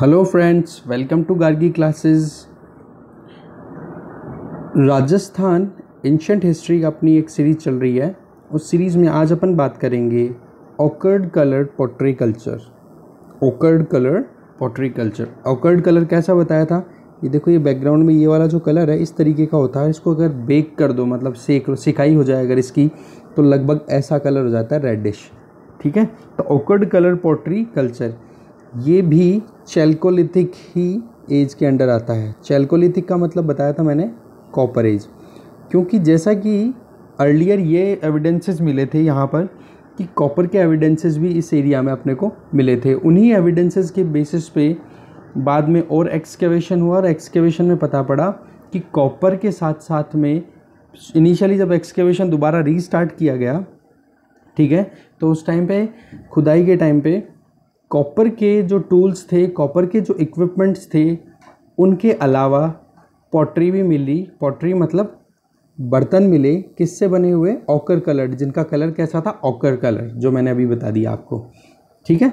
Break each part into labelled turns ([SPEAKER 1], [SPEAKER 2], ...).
[SPEAKER 1] hello friends welcome to Gargi classes Rajasthan ancient history का अपनी एक सीरीज़ चल रही है उस सीरीज़ में आज अपन बात करेंगे ochred colour pottery culture ochred colour pottery culture ochred colour कैसा बताया था ये देखो ये बैकग्राउंड में ये वाला जो कलर है इस तरीके का होता है इसको अगर बेक कर दो मतलब सेक सिकाई हो जाए अगर इसकी तो लगभग ऐसा कलर हो जाता है रेडिश ठीक है तो ओकर्ड कलर पोट्री कल्चर ये भी चेल्कोलिथिक ही एज के अंडर आता है चेल्कोलिथिक का मतलब बताया था मैंने कॉपर एज क्योंकि जैसा कि अर्लियर ये एविडेंसेस मिले थे यहाँ पर कि कॉपर के एविडेंसेस भी इस एरिया में अपने को मिले थे उन्हीं एविडेंसेस के बेसिस पे बाद में और एक्सकेवेशन हुआ और एक्सकेवेशन में पता पड़ा कि कॉपर के साथ साथ में इनिशियली जब एक्सकेवेशन दोबारा रीस्टार्ट किया गया ठीक है तो उस टाइम पे खुदाई के टाइम पे कॉपर के जो टूल्स थे कॉपर के जो इक्विपमेंट्स थे उनके अलावा पॉटरी भी मिली पॉटरी मतलब बर्तन मिले किससे बने हुए ऑकर कलर्ड जिनका कलर कैसा था ऑकर कलर जो मैंने अभी बता दिया आपको ठीक है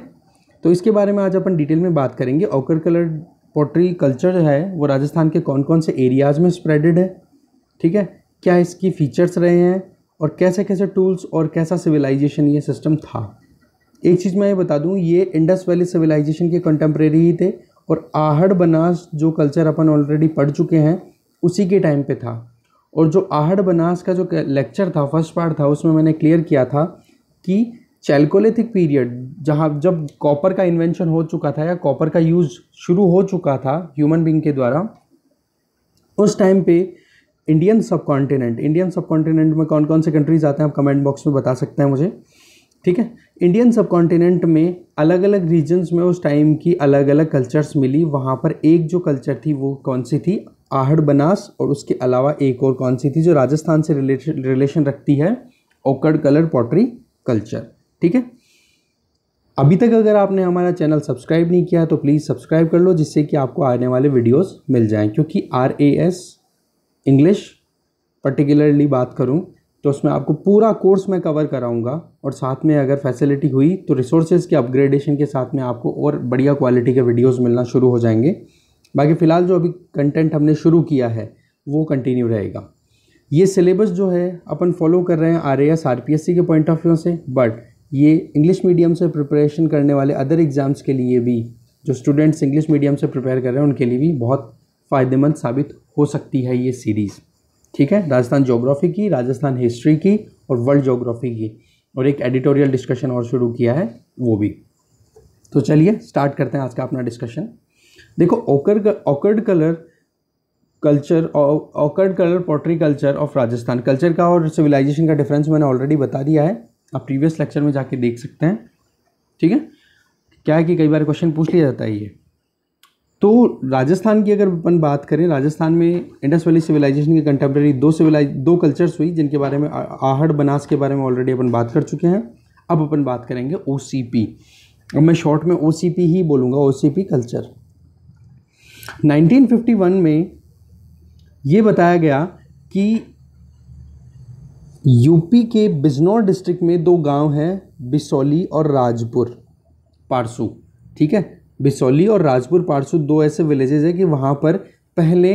[SPEAKER 1] तो इसके बारे में आज अपन डिटेल में बात करेंगे ऑकर कलर पॉटरी कल्चर जो है वो राजस्थान के कौन कौन से एरियाज़ में स्प्रेडेड है ठीक है क्या इसकी फ़ीचर्स रहे हैं और कैसे कैसे टूल्स और कैसा सिविलाइजेशन ये सिस्टम था एक चीज़ मैं ये बता दूँ ये इंडस वैली सिविलाइजेशन के कंटेम्प्रेरी ही थे और आहड़ बनास जो कल्चर अपन ऑलरेडी पढ़ चुके हैं उसी के टाइम पे था और जो आहड़ बनास का जो लेक्चर था फर्स्ट पार्ट था उसमें मैंने क्लियर किया था कि चैल्कोलिथिक पीरियड जहाँ जब कॉपर का इन्वेंशन हो चुका था या कॉपर का यूज़ शुरू हो चुका था ह्यूमन बींग के द्वारा उस टाइम पे इंडियन सब कॉन्टिनेंट इंडियन सब कॉन्टिनेंट में कौन कौन से कंट्रीज़ आते हैं आप कमेंट बॉक्स में बता सकते हैं मुझे ठीक है इंडियन सब कॉन्टिनेंट में अलग अलग रीजन्स में उस टाइम की अलग अलग कल्चर्स मिली वहाँ पर एक जो कल्चर थी वो कौन सी थी आहड़ बनास और उसके अलावा एक और कौन सी थी जो राजस्थान से रिलेशन रिलेशन रखती है ओकड़ कलर पॉटरी कल्चर ठीक है अभी तक अगर आपने हमारा चैनल सब्सक्राइब नहीं किया तो प्लीज़ सब्सक्राइब कर लो जिससे कि आपको आने वाले वीडियोज़ मिल जाएँ क्योंकि R A S English particularly बात करूँ तो उसमें आपको पूरा कोर्स मैं कवर कराऊंगा और साथ में अगर फैसिलिटी हुई तो रिसोर्सेज के अपग्रेडेशन के साथ में आपको और बढ़िया क्वालिटी के वीडियोस मिलना शुरू हो जाएंगे बाकी फ़िलहाल जो अभी कंटेंट हमने शुरू किया है वो कंटिन्यू रहेगा ये सिलेबस जो है अपन फॉलो कर रहे हैं R S R P S C के पॉइंट ऑफ व्यू से बट ये इंग्लिश मीडियम से प्रिपरेशन करने वाले अदर एग्ज़ाम्स के लिए भी जो स्टूडेंट्स इंग्लिश मीडियम से प्रिपेयर कर रहे हैं उनके लिए भी बहुत फ़ायदेमंद साबित हो सकती है ये सीरीज़ ठीक है राजस्थान जोग्राफी की राजस्थान हिस्ट्री की और वर्ल्ड जोग्राफी की और एक एडिटोरियल डिस्कशन और शुरू किया है वो भी तो चलिए स्टार्ट करते हैं आज का अपना डिस्कशन देखो ochre ochred colour culture ochred colour pottery culture of Rajasthan culture का और सिविलाइजेशन का डिफरेंस मैंने ऑलरेडी बता दिया है आप प्रीवियस लेक्चर में जाके देख सकते हैं ठीक है क्या है कि कई बार क्वेश्चन पूछ लिया जाता है ये तो राजस्थान की अगर अपन बात करें राजस्थान में इंडस वैली सिविलाइजेशन के कंटेम्प्रेरी दो सिविलाइज दो कल्चर्स हुई जिनके बारे में आहड़ बनास के बारे में ऑलरेडी अपन बात कर चुके हैं अब अपन बात करेंगे ओ अब मैं शॉर्ट में ओ ही बोलूँगा ओ कल्चर 1951 में ये बताया गया कि यूपी के बिजनौर डिस्ट्रिक्ट में दो गांव हैं बिसौली और राजपुर पारसू ठीक है बिसौली और राजपुर पारसू दो ऐसे विलेजेस हैं कि वहाँ पर पहले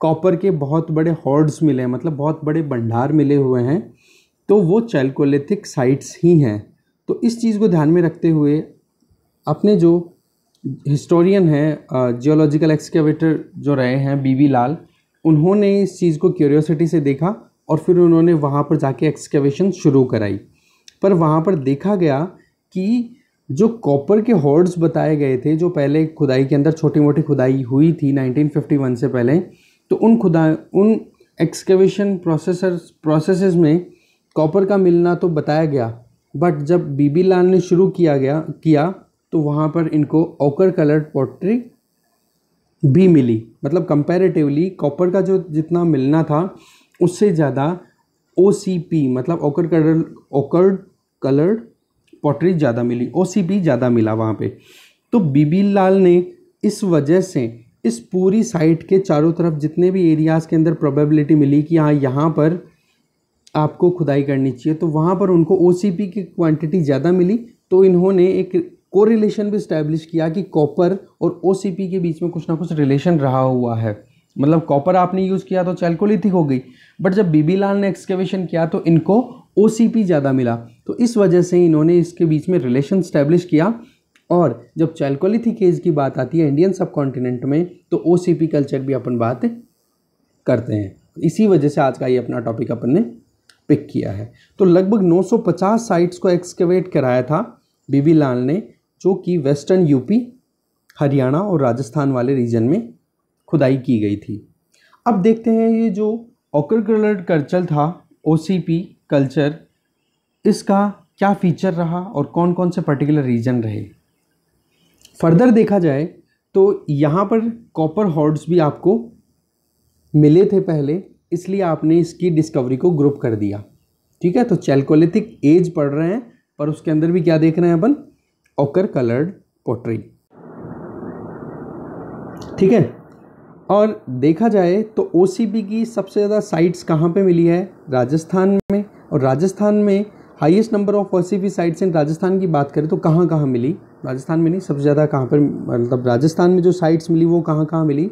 [SPEAKER 1] कॉपर के बहुत बड़े हॉर्ड्स मिले हैं मतलब बहुत बड़े भंडार मिले हुए हैं तो वो चैल्कोलिथिक साइट्स ही हैं तो इस चीज़ को ध्यान में रखते हुए अपने जो हिस्टोरियन हैं जियोलॉजिकल एक्सकेवेटर जो रहे हैं बीबी लाल उन्होंने इस चीज़ को क्यूरियोसिटी से देखा और फिर उन्होंने वहाँ पर जाके एक्सकेवेशन शुरू कराई पर वहाँ पर देखा गया कि जो कॉपर के हॉर्ड्स बताए गए थे जो पहले खुदाई के अंदर छोटी मोटी खुदाई हुई थी 1951 से पहले तो उन खुदा उन एक्सकेवेशन प्रोसेसर प्रोसेसेस में कॉपर का मिलना तो बताया गया बट जब बीबी लाल ने शुरू किया गया किया तो वहाँ पर इनको ओकर कलर्ड पॉटरी भी मिली मतलब कंपैरेटिवली कॉपर का जो जितना मिलना था उससे ज़्यादा ओ मतलब ओकर कलर ओकर कलर्ड पोट्रीज ज़्यादा मिली ओ ज़्यादा मिला वहाँ पर तो बीबी लाल ने इस वजह से इस पूरी साइट के चारों तरफ जितने भी एरियाज़ के अंदर प्रोबेबिलिटी मिली कि हाँ यहाँ पर आपको खुदाई करनी चाहिए तो वहाँ पर उनको ओ की क्वांटिटी ज़्यादा मिली तो इन्होंने एक कोरिलेशन भी इस्टेब्लिश किया कि कॉपर और ओ के बीच में कुछ ना कुछ रिलेशन रहा हुआ है मतलब कॉपर आपने यूज़ किया तो चैल्कोलिथिक हो गई बट जब बीबी लाल ने एक्सकेवेशन किया तो इनको ओ ज़्यादा मिला तो इस वजह से इन्होंने इसके बीच में रिलेशन स्टैब्लिश किया और जब केज की बात आती है इंडियन सब कॉन्टिनेंट में तो ओ कल्चर भी अपन बात करते हैं इसी वजह से आज का ये अपना टॉपिक अपन ने पिक किया है तो लगभग 950 साइट्स को एक्सकेवेट कराया था बीबी लाल ने जो कि वेस्टर्न यूपी हरियाणा और राजस्थान वाले रीजन में खुदाई की गई थी अब देखते हैं ये जो ऑकर कल्चर था ओ कल्चर इसका क्या फीचर रहा और कौन कौन से पर्टिकुलर रीजन रहे फर्दर देखा जाए तो यहाँ पर कॉपर हॉर्ड्स भी आपको मिले थे पहले इसलिए आपने इसकी डिस्कवरी को ग्रुप कर दिया ठीक है तो चैल्कोलिथिक एज पढ़ रहे हैं पर उसके अंदर भी क्या देख रहे हैं अपन ओकर कलर्ड पोट्री ठीक है और देखा जाए तो ओ की सबसे ज़्यादा साइट्स कहाँ पे मिली है राजस्थान में और राजस्थान में highest number of sites in Rajasthan की बात करें तो कहाँ कहाँ मिली राजस्थान में नहीं सबसे ज़्यादा कहाँ पर मतलब राजस्थान में जो साइट्स मिली वो कहाँ कहाँ मिली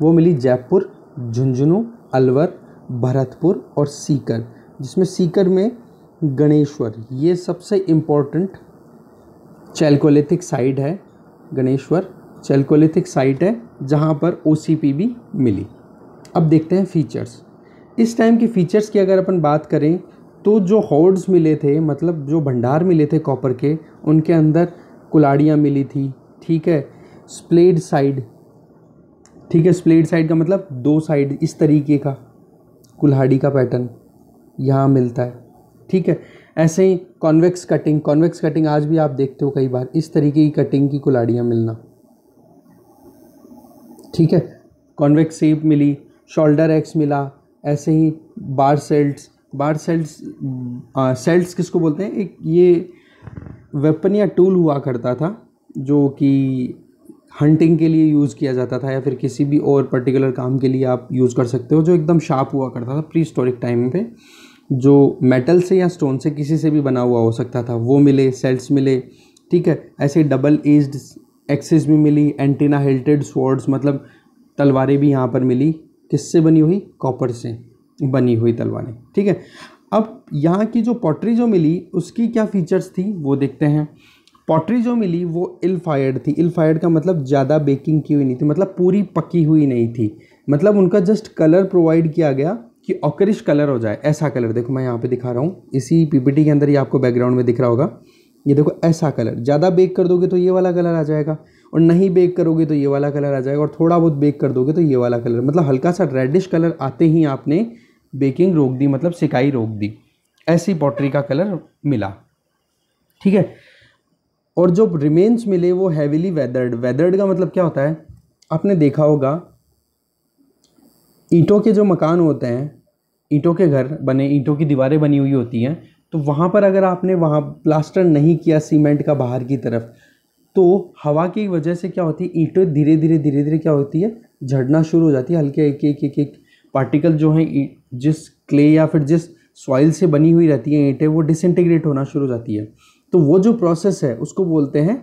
[SPEAKER 1] वो मिली जयपुर झुंझुनू अलवर भरतपुर और सीकर जिसमें सीकर में गणेश्वर ये सबसे इम्पोर्टेंट चैल्कोलिथिक साइट है गणेश्वर चैल्कोलिथिक साइट है जहाँ पर ओ भी मिली अब देखते हैं फीचर्स इस टाइम के फीचर्स की अगर अपन बात करें तो जो हॉर्ड्स मिले थे मतलब जो भंडार मिले थे कॉपर के उनके अंदर कुलाड़ियाँ मिली थी ठीक है स्प्लेड साइड ठीक है स्प्लेड साइड का मतलब दो साइड इस तरीके का कुल्हाड़ी का पैटर्न यहाँ मिलता है ठीक है ऐसे ही कॉन्वेक्स कटिंग कॉन्वेक्स कटिंग आज भी आप देखते हो कई बार इस तरीके की कटिंग की कुलाड़ियाँ मिलना ठीक है कॉन्वेक्स सेप मिली शोल्डर एक्स मिला ऐसे ही बार सेल्ट्स बार सेल्स आ, सेल्स किसको बोलते हैं एक ये वेपन या टूल हुआ करता था जो कि हंटिंग के लिए यूज़ किया जाता था या फिर किसी भी और पर्टिकुलर काम के लिए आप यूज़ कर सकते हो जो एकदम शार्प हुआ करता था प्री स्टोरिक टाइम पे जो मेटल से या स्टोन से किसी से भी बना हुआ हो सकता था वो मिले सेल्स मिले ठीक है ऐसे डबल एज एक्सेस भी मिली एंटीना हेल्टेड स्वॉर्ड्स मतलब तलवारें भी यहाँ पर मिली किससे बनी हुई कॉपर से बनी हुई तलवारें ठीक है अब यहाँ की जो पॉटरी जो मिली उसकी क्या फीचर्स थी वो देखते हैं पॉटरी जो मिली वो इल थी इल का मतलब ज़्यादा बेकिंग की हुई नहीं थी मतलब पूरी पकी हुई नहीं थी मतलब उनका जस्ट कलर प्रोवाइड किया गया कि ऑकरिश कलर हो जाए ऐसा कलर देखो मैं यहाँ पे दिखा रहा हूँ इसी पीपीटी के अंदर ही आपको बैकग्राउंड में दिख रहा होगा ये देखो ऐसा कलर ज़्यादा बेक कर दोगे तो ये वाला कलर आ जाएगा और नहीं बेक करोगे तो ये वाला कलर आ जाएगा और थोड़ा बहुत बेक कर दोगे तो ये वाला कलर मतलब हल्का सा रेडिश कलर आते ही आपने बेकिंग रोक दी मतलब सिकाई रोक दी ऐसी पॉटरी का कलर मिला ठीक है और जो रिमेन्स मिले वो हैविली वेदर्ड वेदर्ड का मतलब क्या होता है आपने देखा होगा ईंटों के जो मकान होते हैं ईंटों के घर बने ईंटों की दीवारें बनी हुई होती हैं तो वहाँ पर अगर आपने वहाँ प्लास्टर नहीं किया सीमेंट का बाहर की तरफ तो हवा की वजह से क्या होती है ईंटें धीरे धीरे धीरे धीरे क्या होती है झड़ना शुरू हो जाती है हल्के एक एक एक एक पार्टिकल जो हैं जिस क्ले या फिर जिस सॉइल से बनी हुई रहती है ईंटें वो डिसइंटीग्रेट होना शुरू हो जाती है तो वो जो प्रोसेस है उसको बोलते हैं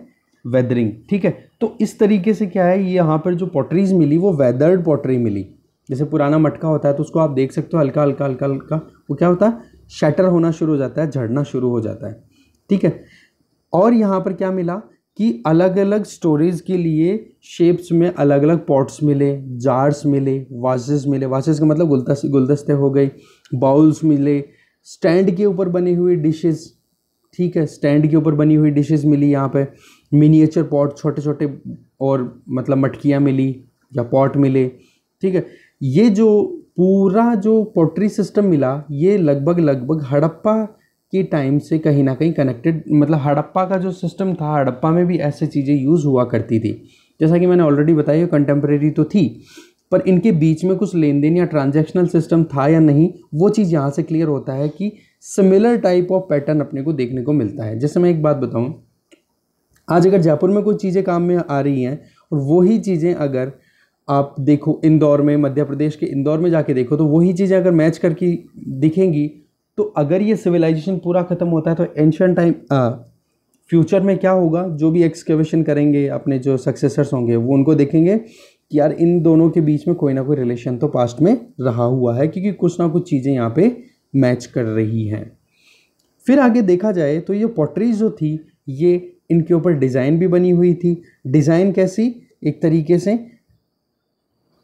[SPEAKER 1] वेदरिंग ठीक है तो इस तरीके से क्या है यहाँ पर जो पॉटरीज मिली वो वेदर्ड पॉटरी मिली जैसे पुराना मटका होता है तो उसको आप देख सकते हो हल्का हल्का हल्का हल्का वो क्या होता है शटर होना शुरू हो जाता है झड़ना शुरू हो जाता है ठीक है और यहाँ पर क्या मिला कि अलग अलग स्टोरेज के लिए शेप्स में अलग अलग पॉट्स मिले जार्स मिले वाशेज़ मिले वाशेज का मतलब गुलदस गुलदस्ते हो गए बाउल्स मिले स्टैंड के ऊपर बनी हुई डिशेस ठीक है स्टैंड के ऊपर बनी हुई डिशेस मिली यहाँ पे मिनिएचर पॉट छोटे छोटे और मतलब मटकियाँ मिली या पॉट मिले ठीक है ये जो पूरा जो पोट्री सिस्टम मिला ये लगभग लगभग हड़प्पा के टाइम से कहीं ना कहीं कनेक्टेड मतलब हड़प्पा का जो सिस्टम था हड़प्पा में भी ऐसे चीज़ें यूज़ हुआ करती थी जैसा कि मैंने ऑलरेडी बताया कंटेम्प्रेरी तो थी पर इनके बीच में कुछ लेन देन या ट्रांजेक्शनल सिस्टम था या नहीं वो चीज़ यहाँ से क्लियर होता है कि सिमिलर टाइप ऑफ पैटर्न अपने को देखने को मिलता है जैसे मैं एक बात बताऊँ आज अगर जयपुर में कोई चीज़ें काम में आ रही हैं और वही चीज़ें अगर आप देखो इंदौर में मध्य प्रदेश के इंदौर में जाके देखो तो वही चीज़ें अगर मैच करके दिखेंगी तो अगर ये सिविलाइजेशन पूरा ख़त्म होता है तो एंशंट टाइम फ्यूचर में क्या होगा जो भी एक्सकेवेशन करेंगे अपने जो सक्सेसर्स होंगे वो उनको देखेंगे कि यार इन दोनों के बीच में कोई ना कोई रिलेशन तो पास्ट में रहा हुआ है क्योंकि कुछ ना कुछ चीज़ें यहाँ पे मैच कर रही हैं फिर आगे देखा जाए तो ये पॉटरीज जो थी ये इनके ऊपर डिज़ाइन भी बनी हुई थी डिज़ाइन कैसी एक तरीके से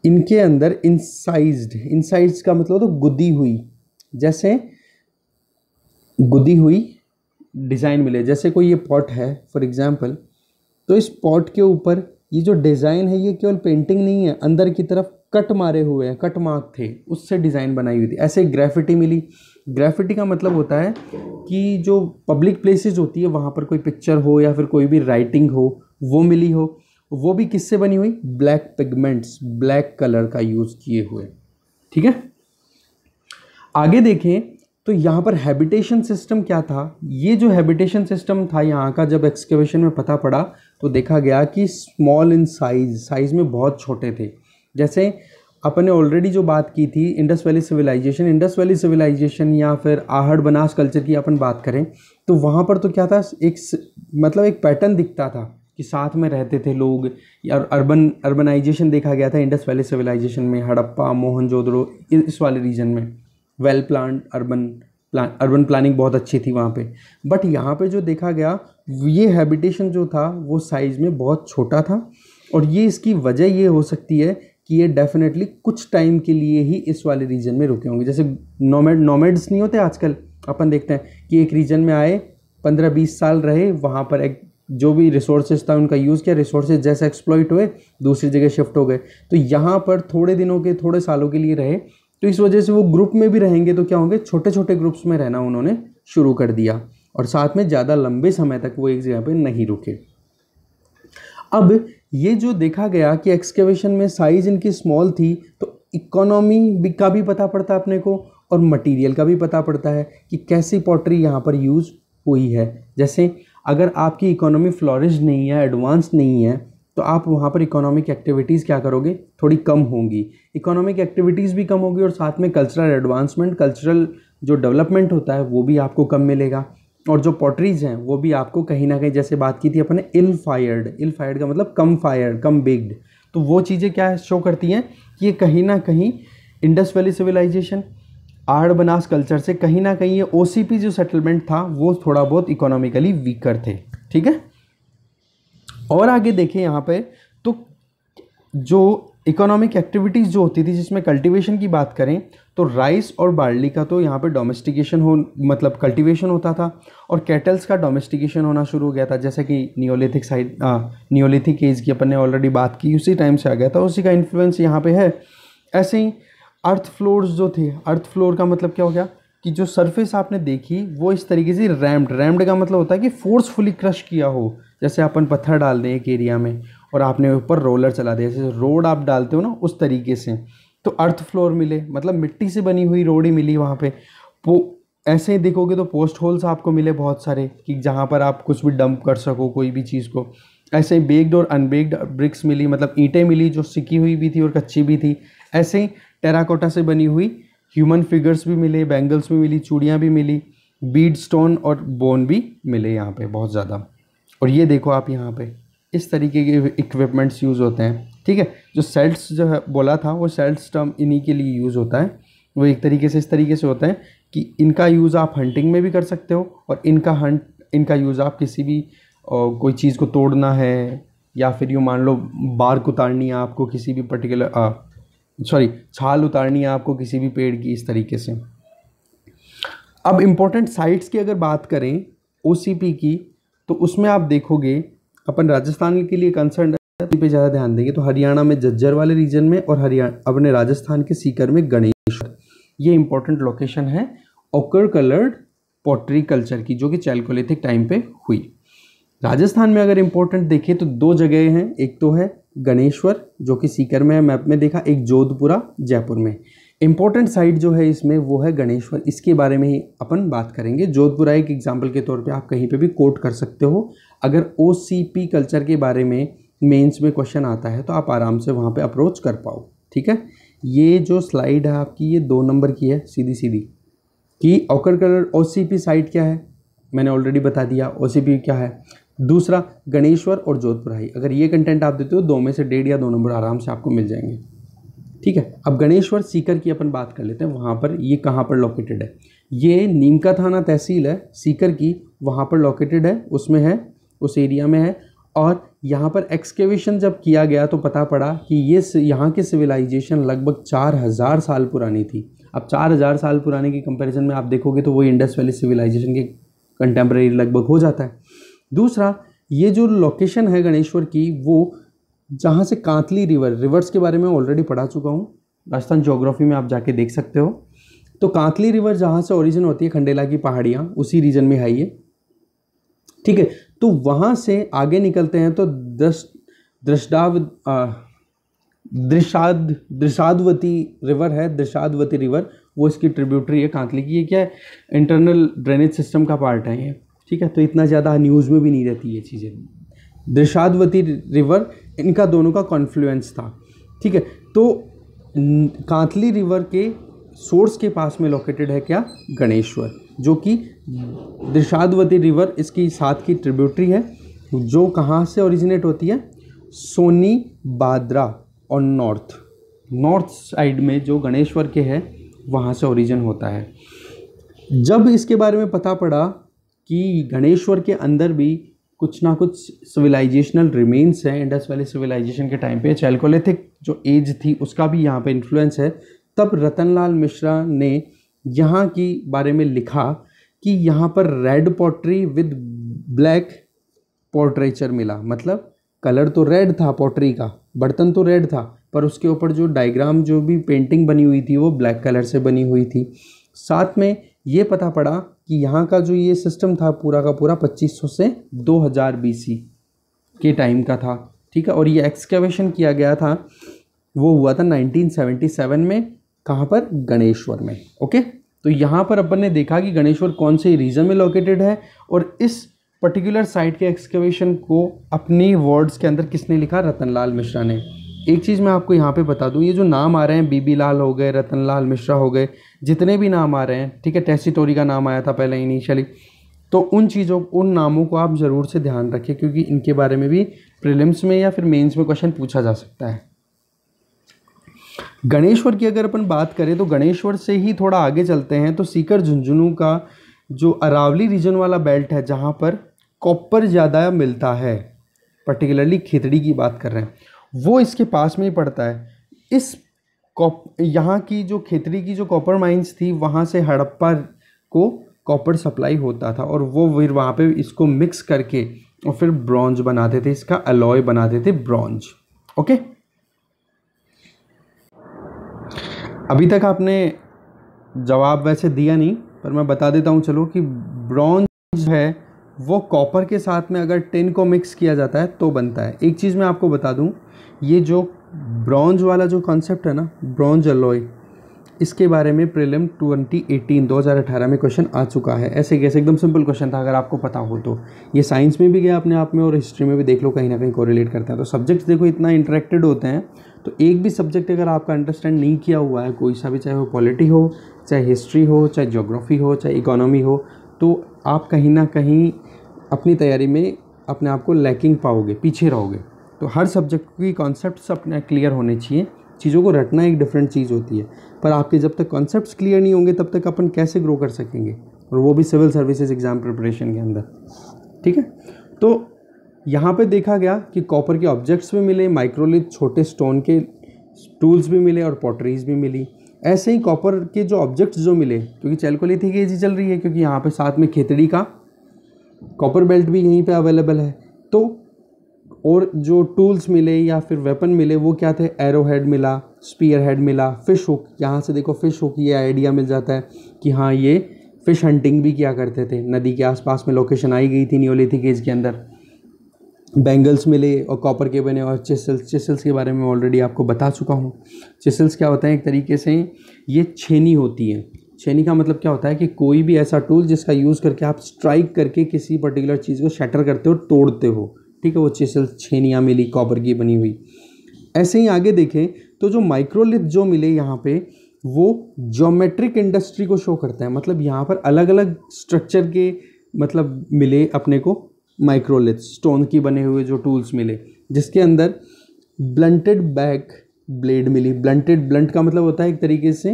[SPEAKER 1] इनके अंदर इंसाइज इंसाइज का मतलब तो गुदी हुई जैसे गुदी हुई डिज़ाइन मिले जैसे कोई ये पॉट है फॉर एग्ज़ाम्पल तो इस पॉट के ऊपर ये जो डिज़ाइन है ये केवल पेंटिंग नहीं है अंदर की तरफ कट मारे हुए हैं कट मार्क थे उससे डिज़ाइन बनाई हुई थी ऐसे ग्रेफिटी मिली ग्रेफिटी का मतलब होता है कि जो पब्लिक प्लेसेस होती है वहाँ पर कोई पिक्चर हो या फिर कोई भी राइटिंग हो वो मिली हो वो भी किससे बनी हुई ब्लैक पिगमेंट्स ब्लैक कलर का यूज़ किए हुए ठीक है आगे देखें तो यहाँ पर हैबिटेशन सिस्टम क्या था ये जो हैबिटेशन सिस्टम था यहाँ का जब एक्सकेवेशन में पता पड़ा तो देखा गया कि स्मॉल इन साइज साइज़ में बहुत छोटे थे जैसे अपन ने ऑलरेडी जो बात की थी Indus valley civilisation Indus valley civilisation या फिर आहड़ बनास कल्चर की अपन बात करें तो वहाँ पर तो क्या था एक मतलब एक पैटर्न दिखता था कि साथ में रहते थे लोग या अर्बन अर्बनाइजेशन देखा गया था इंडस वैली सिविलाइजेशन में हड़प्पा मोहनजोदड़ो इस वाले रीजन में well plan urban plan urban planning बहुत अच्छी थी वहाँ पे बट यहाँ पे जो देखा गया ये हैबिटेशन जो था वो साइज़ में बहुत छोटा था और ये इसकी वजह ये हो सकती है कि ये डेफिनेटली कुछ टाइम के लिए ही इस वाले रीजन में रुके होंगे जैसे नोमेड नोमेड्स नहीं होते आजकल अपन देखते हैं कि एक रीजन में आए पंद्रह बीस साल रहे वहाँ पर एक जो भी रिसोर्सेज था उनका यूज़ किया रिसोर्सेज जैसे एक्सप्लॉइट हुए दूसरी जगह शिफ्ट हो गए तो यहाँ पर थोड़े दिनों के थोड़े सालों के लिए रहे तो इस वजह से वो ग्रुप में भी रहेंगे तो क्या होंगे छोटे छोटे ग्रुप्स में रहना उन्होंने शुरू कर दिया और साथ में ज़्यादा लंबे समय तक वो एक जगह पर नहीं रुके अब ये जो देखा गया कि एक्सकेवेशन में साइज़ इनकी स्मॉल थी तो इकोनॉमी का भी पता पड़ता अपने को और मटेरियल का भी पता पड़ता है कि कैसी पॉटरी यहाँ पर यूज़ हुई है जैसे अगर आपकी इकोनॉमी फ्लॉरिश नहीं है एडवांस नहीं है तो आप वहाँ पर इकोनॉमिक एक्टिविटीज़ क्या करोगे थोड़ी कम होंगी इकोनॉमिक एक्टिविटीज़ भी कम होगी और साथ में कल्चरल एडवांसमेंट कल्चरल जो डेवलपमेंट होता है वो भी आपको कम मिलेगा और जो पॉटरीज हैं वो भी आपको कहीं ना कहीं जैसे बात की थी अपने इल फायर्ड इल फायर्ड का मतलब कम फायर्ड कम बेग्ड तो वो चीज़ें क्या शो करती हैं कि ये कहीं ना कहीं इंडस वैली सिविलाइजेशन आड़ बनास कल्चर से कहीं ना कहीं ये ओ जो सेटलमेंट था वो थोड़ा बहुत इकोनॉमिकली वीकर थे ठीक है और आगे देखें यहाँ पे तो जो इकोनॉमिक एक्टिविटीज़ जो होती थी जिसमें कल्टीवेशन की बात करें तो राइस और बार्ली का तो यहाँ पे डोमेस्टिकेशन हो मतलब कल्टीवेशन होता था और कैटल्स का डोमेस्टिकेशन होना शुरू हो गया था जैसे कि नियोलिथिक साइड नियोलिथिक एज की अपन ने ऑलरेडी बात की उसी टाइम से आ गया था उसी का इन्फ्लुएंस यहाँ पर है ऐसे ही अर्थ फ्लोर जो थे अर्थ फ्लोर का मतलब क्या हो गया कि जो सरफेस आपने देखी वो इस तरीके से रैम्ड रैम्ड का मतलब होता है कि फोर्सफुली क्रश किया हो जैसे अपन पत्थर डाल दें एक एरिया में और आपने ऊपर रोलर चला दिया जैसे रोड आप डालते हो ना उस तरीके से तो अर्थ फ्लोर मिले मतलब मिट्टी से बनी हुई रोड ही मिली वहाँ पे वो ऐसे ही देखोगे तो पोस्ट होल्स आपको मिले बहुत सारे कि जहाँ पर आप कुछ भी डंप कर सको कोई भी चीज़ को ऐसे ही बेग्ड और अनबेग्ड ब्रिक्स मिली मतलब ईंटें मिली जो सिकी हुई भी थी और कच्ची भी थी ऐसे ही टेराकोटा से बनी हुई ह्यूमन फिगर्स भी मिले बैंगल्स भी मिली चूड़ियाँ भी मिली बीड स्टोन और बोन भी मिले यहाँ पे बहुत ज़्यादा और ये देखो आप यहाँ पे इस तरीके के इक्विपमेंट्स यूज़ होते हैं ठीक है जो सेल्स जो है बोला था वो सेल्स टर्म इन्हीं के लिए यूज़ होता है वो एक तरीके से इस तरीके से होता है कि इनका यूज़ आप हंटिंग में भी कर सकते हो और इनका हंट इनका यूज़ आप किसी भी कोई चीज़ को तोड़ना है या फिर यूँ मान लो बार्क उतारनी है आपको किसी भी पर्टिकुलर सॉरी छाल उतारनी है आपको किसी भी पेड़ की इस तरीके से अब इम्पोर्टेंट साइट्स की अगर बात करें ओ की तो उसमें आप देखोगे अपन राजस्थान के लिए कंसर्न पे ज़्यादा ध्यान देंगे तो हरियाणा में जज्जर वाले रीजन में और हरियाणा अपने राजस्थान के सीकर में गणेश ये इंपॉर्टेंट लोकेशन है ओकर कलर्ड पॉटरी कल्चर की जो कि चैलकोलिथिक टाइम पे हुई राजस्थान में अगर इम्पोर्टेंट देखें तो दो जगह हैं एक तो है गणेश्वर जो कि सीकर में है मैप में देखा एक जोधपुरा जयपुर में इम्पोर्टेंट साइट जो है इसमें वो है गणेश्वर इसके बारे में ही अपन बात करेंगे जोधपुर एक एग्जाम्पल के तौर पे आप कहीं पे भी कोट कर सकते हो अगर ओ कल्चर के बारे में मेंस में क्वेश्चन आता है तो आप आराम से वहाँ पे अप्रोच कर पाओ ठीक है ये जो स्लाइड है आपकी ये दो नंबर की है सीधी सीधी कि ओकर कलर ओ साइट क्या है मैंने ऑलरेडी बता दिया ओ क्या है दूसरा गणेश्वर और जोधपुराई अगर ये कंटेंट आप देते हो दो में से डेढ़ या दो नंबर आराम से आपको मिल जाएंगे ठीक है अब गणेश्वर सीकर की अपन बात कर लेते हैं वहाँ पर ये कहाँ पर लोकेटेड है ये नीमका थाना तहसील है सीकर की वहाँ पर लोकेटेड है उसमें है उस एरिया में है और यहाँ पर एक्सकेवेशन जब किया गया तो पता पड़ा कि ये यहाँ की सिविलाइजेशन लगभग चार हज़ार साल पुरानी थी अब चार हज़ार साल पुराने की कंपैरिजन में आप देखोगे तो वो इंडस वैली सिविलाइजेशन के कंटेम्प्रेरी लगभग हो जाता है दूसरा ये जो लोकेशन है गणेश्वर की वो जहाँ से कांतली रिवर रिवर्स के बारे में ऑलरेडी पढ़ा चुका हूँ राजस्थान जोग्राफी में आप जाके देख सकते हो तो कांतली रिवर जहाँ से ओरिजिन होती है खंडेला की पहाड़ियाँ उसी रीजन में है ये ठीक है तो वहाँ से आगे निकलते हैं तो दस दृष्टाव दृषाद दृशादवती रिवर है दृशादवती रिवर वो इसकी ट्रिब्यूटरी है कांतली की ये क्या है इंटरनल ड्रेनेज सिस्टम का पार्ट है ये ठीक है तो इतना ज़्यादा न्यूज़ में भी नहीं रहती ये चीज़ें दृशादवती रिवर इनका दोनों का कॉन्फ्लुएंस था ठीक है तो कांतली रिवर के सोर्स के पास में लोकेटेड है क्या गणेश्वर जो कि दृशादवती रिवर इसकी साथ की ट्रिब्यूटरी है जो कहाँ से ओरिजिनेट होती है सोनी बादरा और नॉर्थ नॉर्थ साइड में जो गणेश्वर के है वहाँ से ओरिजिन होता है जब इसके बारे में पता पड़ा कि गणेश्वर के अंदर भी कुछ ना कुछ सिविलाइजेशनल रिमेन्स हैं इंडस वैली सिविलाइजेशन के टाइम पे चैलकोलिथिक जो एज थी उसका भी यहाँ पे इन्फ्लुएंस है तब रतनलाल मिश्रा ने यहाँ की बारे में लिखा कि यहाँ पर red pottery with black portraiture मिला मतलब कलर तो रेड था पॉटरी का बर्तन तो रेड था पर उसके ऊपर जो डायग्राम जो भी पेंटिंग बनी हुई थी वो ब्लैक कलर से बनी हुई थी साथ में ये पता पड़ा कि यहाँ का जो ये सिस्टम था पूरा का पूरा 2500 से 2000 हज़ार के टाइम का था ठीक है और ये एक्सकेवेशन किया गया था वो हुआ था 1977 में कहाँ पर गणेश्वर में ओके तो यहाँ पर अपन ने देखा कि गणेश्वर कौन से रीजन में लोकेटेड है और इस पर्टिकुलर साइट के एक्सकेवेशन को अपनी वर्ड्स के अंदर किसने लिखा रतनलाल मिश्रा ने एक चीज़ मैं आपको यहाँ पे बता दूँ ये जो नाम आ रहे हैं बीबी लाल हो गए रतन लाल मिश्रा हो गए जितने भी नाम आ रहे हैं ठीक है टेस्टिटोरी का नाम आया था पहले इनिशियली तो उन चीज़ों उन नामों को आप ज़रूर से ध्यान रखें क्योंकि इनके बारे में भी प्रिलिम्स में या फिर मेंस में क्वेश्चन पूछा जा सकता है गणेश्वर की अगर अपन बात करें तो गणेश्वर से ही थोड़ा आगे चलते हैं तो सीकर झुंझुनू का जो अरावली रीजन वाला बेल्ट है जहाँ पर कॉपर ज़्यादा मिलता है पर्टिकुलरली खेतड़ी की बात कर रहे हैं वो इसके पास में ही पड़ता है इस कॉप यहाँ की जो खेतरी की जो कॉपर माइंस थी वहाँ से हड़प्पा को कॉपर सप्लाई होता था और वो फिर वहाँ पे इसको मिक्स करके और फिर ब्रॉन्ज बनाते थे इसका अलॉय बनाते थे ब्रॉन्ज ओके अभी तक आपने जवाब वैसे दिया नहीं पर मैं बता देता हूँ चलो कि ब्रॉन्ज है वो कॉपर के साथ में अगर टिन को मिक्स किया जाता है तो बनता है एक चीज़ मैं आपको बता दूँ ये जो ब्रॉन्ज वाला जो कॉन्सेप्ट है ना ब्रॉन्ज अलॉय इसके बारे में प्रीलिम 2018 2018 में क्वेश्चन आ चुका है ऐसे कैसे एकदम सिंपल क्वेश्चन था अगर आपको पता हो तो ये साइंस में भी गया अपने आप में और हिस्ट्री में भी देख लो कहीं ना कहीं कोरिलेट करते हैं तो सब्जेक्ट्स देखो इतना इंटरेक्टेड होते हैं तो एक भी सब्जेक्ट अगर आपका अंडरस्टैंड नहीं किया हुआ है कोई सा भी चाहे वो पॉलिटी हो चाहे हिस्ट्री हो चाहे जोग्राफ़ी हो चाहे इकोनॉमी हो तो आप कहीं ना कहीं अपनी तैयारी में अपने आप को लैकिंग पाओगे पीछे रहोगे तो हर सब्जेक्ट की कॉन्सेप्ट अपने क्लियर होने चाहिए चीज़ों को रटना एक डिफरेंट चीज़ होती है पर आपके जब तक कॉन्सेप्ट क्लियर नहीं होंगे तब तक अपन कैसे ग्रो कर सकेंगे और वो भी सिविल सर्विसेज एग्ज़ाम प्रिपरेशन के अंदर ठीक है तो यहाँ पे देखा गया कि कॉपर के ऑब्जेक्ट्स भी मिले माइक्रोलिथ छोटे स्टोन के टूल्स भी मिले और पॉटरीज भी मिली ऐसे ही कॉपर के जो ऑब्जेक्ट्स जो मिले क्योंकि चैलकोलिथ की एजी चल रही है क्योंकि यहाँ पे साथ में खेतड़ी का कॉपर बेल्ट भी यहीं पे अवेलेबल है तो और जो टूल्स मिले या फिर वेपन मिले वो क्या थे एरो हेड मिला स्पीयर हेड मिला फ़िश हुक यहाँ से देखो फ़िश हुक ये आइडिया मिल जाता है कि हाँ ये फ़िश हंटिंग भी किया करते थे नदी के आसपास में लोकेशन आई गई थी न्योलिथिक एज के अंदर बैंगल्स मिले और कॉपर के बने और चिसल्स चिसल्स के बारे में ऑलरेडी आपको बता चुका हूँ चिसल्स क्या होते हैं एक तरीके से ये छेनी होती है छेनी का मतलब क्या होता है कि कोई भी ऐसा टूल जिसका यूज़ करके आप स्ट्राइक करके किसी पर्टिकुलर चीज़ को शटर करते हो तोड़ते हो ठीक है वो चेसल छेनियाँ मिली कॉपर की बनी हुई ऐसे ही आगे देखें तो जो माइक्रोलिथ जो मिले यहाँ पे वो जोमेट्रिक इंडस्ट्री को शो करता है मतलब यहाँ पर अलग अलग स्ट्रक्चर के मतलब मिले अपने को माइक्रोलिथ स्टोन की बने हुए जो टूल्स मिले जिसके अंदर ब्लंटेड बैक ब्लेड मिली ब्लंटेड ब्लंट का मतलब होता है एक तरीके से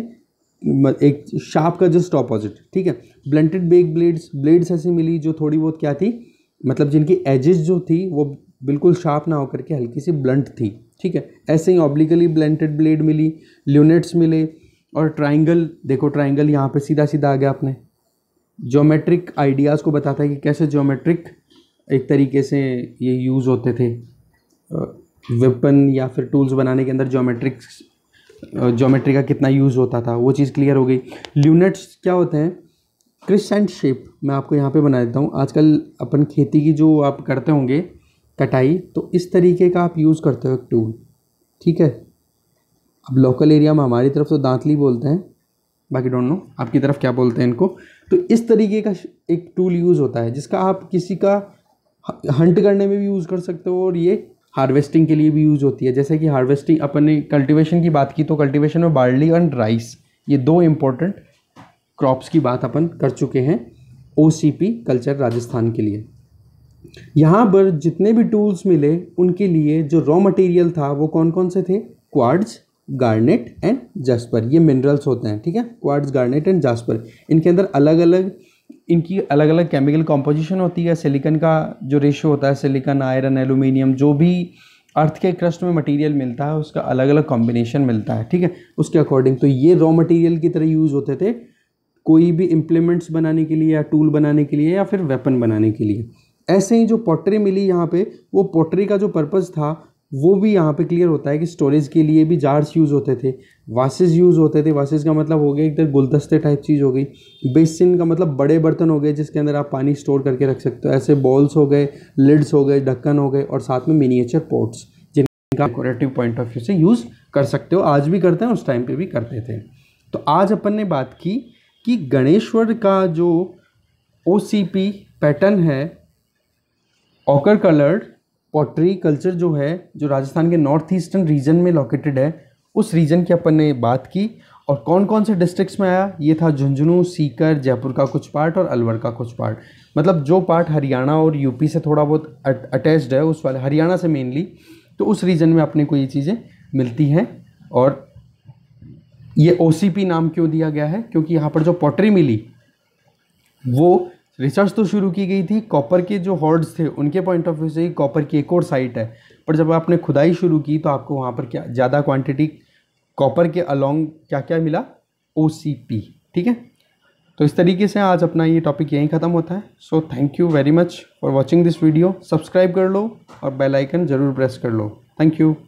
[SPEAKER 1] एक शार्प का जस्ट ऑपोजिट ठीक है ब्लंटेड बेक ब्लेड्स ब्लेड्स ऐसी मिली जो थोड़ी बहुत क्या थी मतलब जिनकी एजेस जो थी वो बिल्कुल शार्प ना होकर के हल्की सी ब्लंट थी ठीक है ऐसे ही ऑब्लिकली ब्लेंटेड ब्लेड मिली ल्यूनेट्स मिले और ट्राइंगल देखो ट्राइंगल यहाँ पर सीधा सीधा आ गया आपने जोमेट्रिक आइडियाज़ को बताता है कि कैसे जोमेट्रिक एक तरीके से ये यूज़ होते थे वेपन या फिर टूल्स बनाने के अंदर जोमेट्रिक्स जोमेट्री का कितना यूज़ होता था वो चीज़ क्लियर हो गई ल्यूनेट्स क्या होते हैं क्रिसेंट शेप मैं आपको यहाँ पे बना देता हूँ आजकल अपन खेती की जो आप करते होंगे कटाई तो इस तरीके का आप यूज़ करते हो एक टूल ठीक है अब लोकल एरिया में हमारी तरफ तो दांतली बोलते हैं बाकी डोंट नो आपकी तरफ क्या बोलते हैं इनको तो इस तरीके का एक टूल यूज़ होता है जिसका आप किसी का हंट करने में भी यूज़ कर सकते हो और ये हार्वेस्टिंग के लिए भी यूज़ होती है जैसे कि हार्वेस्टिंग अपन ने कल्टिवेशन की बात की तो कल्टिवेशन में बार्ली एंड राइस ये दो इम्पोर्टेंट क्रॉप्स की बात अपन कर चुके हैं ओ कल्चर राजस्थान के लिए यहाँ पर जितने भी टूल्स मिले उनके लिए जो रॉ मटेरियल था वो कौन कौन से थे क्वार्ड्स गार्नेट एंड जास्पर ये मिनरल्स होते हैं ठीक है क्वार्ड्स गार्नेट एंड जास्पर इनके अंदर अलग अलग इनकी अलग अलग केमिकल कॉम्पोजिशन होती है सिलिकन का जो रेशियो होता है सिलिकन आयरन एलुमिनियम जो भी अर्थ के क्रस्ट में मटेरियल मिलता है उसका अलग अलग कॉम्बिनेशन मिलता है ठीक है उसके अकॉर्डिंग तो ये रॉ मटेरियल की तरह यूज़ होते थे कोई भी इम्प्लीमेंट्स बनाने के लिए या टूल बनाने के लिए या फिर वेपन बनाने के लिए ऐसे ही जो पॉटरी मिली यहाँ पे वो पॉटरी का जो पर्पज़ था वो भी यहाँ पे क्लियर होता है कि स्टोरेज के लिए भी जार्स यूज़ होते थे वासेस यूज़ होते थे वासेस का मतलब हो गया एक तरह गुलदस्ते टाइप चीज़ हो गई बेसिन का मतलब बड़े बर्तन हो गए जिसके अंदर आप पानी स्टोर करके रख सकते हो ऐसे बॉल्स हो गए लिड्स हो गए ढक्कन हो गए और साथ में मिनिएचर पॉट्स जिनका डेकोरेटिव पॉइंट ऑफ व्यू से यूज़ कर सकते हो आज भी करते हैं उस टाइम पर भी करते थे तो आज अपन ने बात की कि गणेश्वर का जो ओ पैटर्न है ऑकर कलर्ड पॉटरी कल्चर जो है जो राजस्थान के नॉर्थ ईस्टर्न रीजन में लोकेटेड है उस रीजन की अपन ने बात की और कौन कौन से डिस्ट्रिक्ट्स में आया ये था झुंझुनू सीकर जयपुर का कुछ पार्ट और अलवर का कुछ पार्ट मतलब जो पार्ट हरियाणा और यूपी से थोड़ा बहुत अटैच्ड है उस वाले हरियाणा से मेनली तो उस रीजन में अपने को ये चीज़ें मिलती हैं और ये ओ नाम क्यों दिया गया है क्योंकि यहाँ पर जो पॉटरी मिली वो रिसर्च तो शुरू की गई थी कॉपर के जो हॉर्ड्स थे उनके पॉइंट ऑफ व्यू से ही कॉपर की एक और साइट है पर जब आपने खुदाई शुरू की तो आपको वहाँ पर क्या ज़्यादा क्वांटिटी कॉपर के अलोंग क्या क्या मिला ओ ठीक है तो इस तरीके से आज अपना ये टॉपिक यहीं ख़त्म होता है so thank you very much for watching this video subscribe कर लो और बेलाइकन ज़रूर प्रेस कर लो थैंक यू